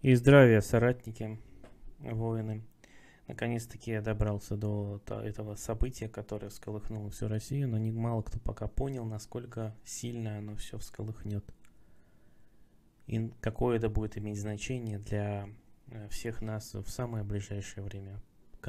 И здравия, соратники, воины. Наконец-таки я добрался до этого события, которое всколыхнуло всю Россию, но не кто пока понял, насколько сильно оно все всколыхнет. И какое это будет иметь значение для э, всех нас в самое ближайшее время.